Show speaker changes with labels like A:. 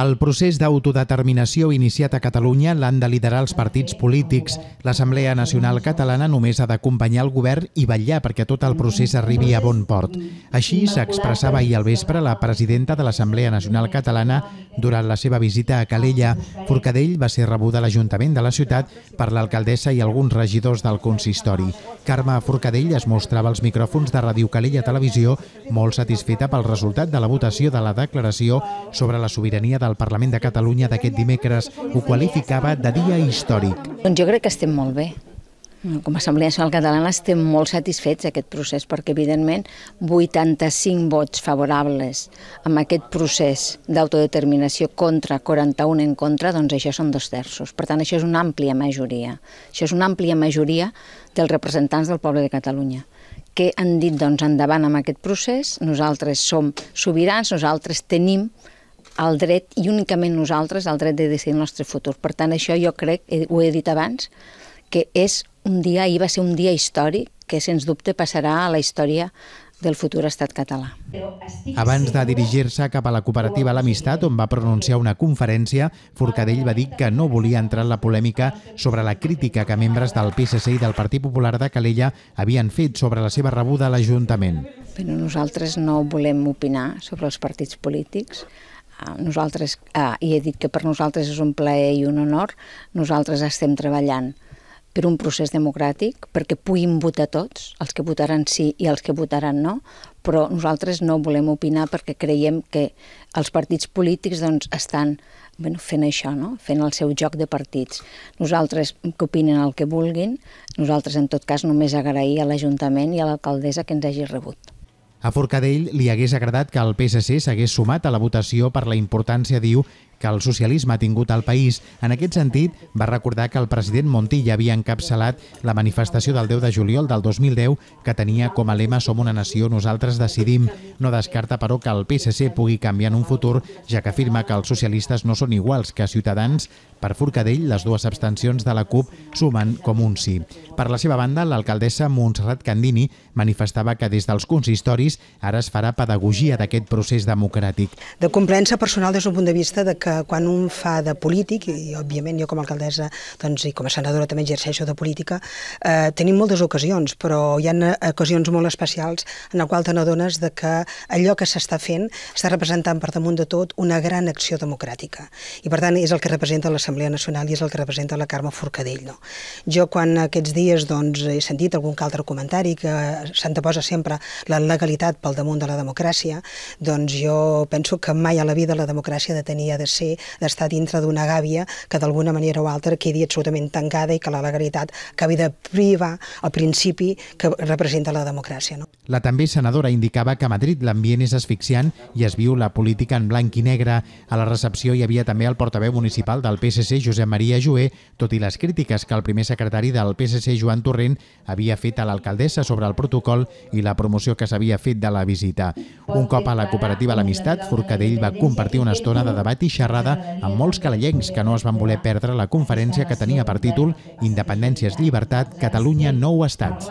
A: El procés d'autodeterminació iniciat a Catalunya l'han de liderar els partits polítics. L'Assemblea Nacional Catalana només ha d'acompanyar el govern i vetllar perquè tot el procés arribi a bon port. Així s'expressava ahir al vespre la presidenta de l'Assemblea Nacional Catalana durant la seva visita a Calella. Forcadell va ser rebuda a l'Ajuntament de la ciutat per l'alcaldessa i alguns regidors del consistori. Carme Forcadell es mostrava als micròfons de Ràdio Calella Televisió molt satisfeta pel resultat de la votació de la declaració sobre la sobirania del Parlament de Catalunya d'aquest dimecres ho qualificava de dia històric. Doncs jo
B: crec que estem molt bé. Com a Assemblea Nacional Catalana estem molt satisfets d'aquest procés perquè, evidentment, 85 vots favorables amb aquest procés d'autodeterminació contra 41 en contra, doncs això són dos terços. Per tant, això és una àmplia majoria. Això és una àmplia majoria dels representants del poble de Catalunya que han dit doncs, endavant amb aquest procés, nosaltres som sobirans, nosaltres tenim el dret, i únicament nosaltres, el dret de decidir el nostre futur. Per tant, això jo crec, eh, ho he dit abans, que és un dia, ahir va ser un dia històric, que sens dubte passarà a la història del futur estat català. Abans de
A: dirigir-se cap a la cooperativa L'Amistat, on va pronunciar una conferència, Forcadell va dir que no volia entrar en la polèmica sobre la crítica que membres del PSC i del Partit Popular de Calella havien fet sobre la seva rebuda a l'Ajuntament.
B: Però nosaltres no volem opinar sobre els partits polítics nosaltres, ah, i he dit que per nosaltres és un plaer i un honor, nosaltres estem treballant per un procés democràtic, perquè puguin votar tots, els que votaran sí i els que votaran no, però nosaltres no volem opinar perquè creiem que els partits polítics doncs, estan bueno, fent això, no? fent el seu joc de partits. Nosaltres que opinen el que vulguin, nosaltres en tot cas només agrair a l'Ajuntament i a l'alcaldessa que ens hagi rebut.
A: A Forcadell li hagués agradat que el PSC s'hagués sumat a la votació per la importància, diu, que el socialisme ha tingut al país. En aquest sentit, va recordar que el president Montilla havia encapçalat la manifestació del 10 de juliol del 2010 que tenia com a lema Som una nació, nosaltres decidim. No descarta, però, que el PSC pugui canviar en un futur, ja que afirma que els socialistes no són iguals que Ciutadans. Per Forcadell, les dues abstencions de la CUP sumen com un sí. Per la seva banda, l'alcaldessa Montserrat Candini manifestava que des dels consistoris ara es farà pedagogia d'aquest procés democràtic. De comprensa personal des
C: del punt de vista de que que quan un fa de polític, i òbviament jo com a alcaldessa doncs, i com a senadora també exerceixo de política, eh, tenim moltes ocasions, però hi ha ocasions molt especials en la qual te n'adones de que allò que s'està fent està representant per damunt de tot una gran acció democràtica. I per tant és el que representa l'Assemblea Nacional i és el que representa la Carme Forcadell. No? Jo quan aquests dies doncs, he sentit algun altre comentari que s'anteposa sempre la legalitat pel damunt de la democràcia, doncs jo penso que mai a la vida la democràcia ha de tenir ha de ser ser d'estar dintre d'una gàbia que d'alguna manera o altra quedi absolutament tancada i que la legalitat acabi de privar el principi que representa la democràcia. No?
A: La també senadora indicava que a Madrid l'ambient és asfixiant i es viu la política en blanc i negre. A la recepció hi havia també el portaveu municipal del PSC, Josep Maria Jué, tot i les crítiques que el primer secretari del PSC, Joan Torrent, havia fet a l'alcaldessa sobre el protocol i la promoció que s'havia fet de la visita. Un cop a la cooperativa L'Amistat, Forcadell va compartir una estona de debat i xerrada amb molts calellencs que no es van voler perdre la conferència que tenia per títol Independències, llibertat, Catalunya nou estats.